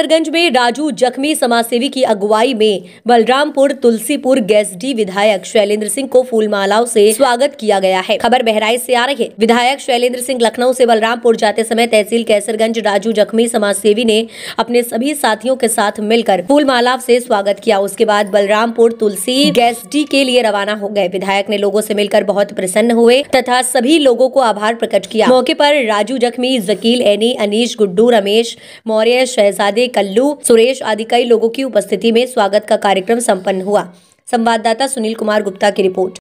कैसरगंज में राजू जख्मी समाजसेवी की अगुवाई में बलरामपुर तुलसीपुर डी विधायक शैलेंद्र सिंह को फूलमालाओं से स्वागत किया गया है खबर बहराइच से आ रही है विधायक शैलेंद्र सिंह लखनऊ से बलरामपुर जाते समय तहसील कैसरगंज राजू जख्मी समाजसेवी ने अपने सभी साथियों के साथ मिलकर फूलमाला से स्वागत किया उसके बाद बलरामपुर तुलसी डी के लिए रवाना हो गए विधायक ने लोगों से मिलकर बहुत प्रसन्न हुए तथा सभी लोगों को आभार प्रकट किया मौके पर राजू जख्मी जकील एनी अनिश गुड्डू रमेश मौर्य शहजादे कल्लू सुरेश आदि कई लोगों की उपस्थिति में स्वागत का कार्यक्रम सम्पन्न हुआ संवाददाता सुनील कुमार गुप्ता की रिपोर्ट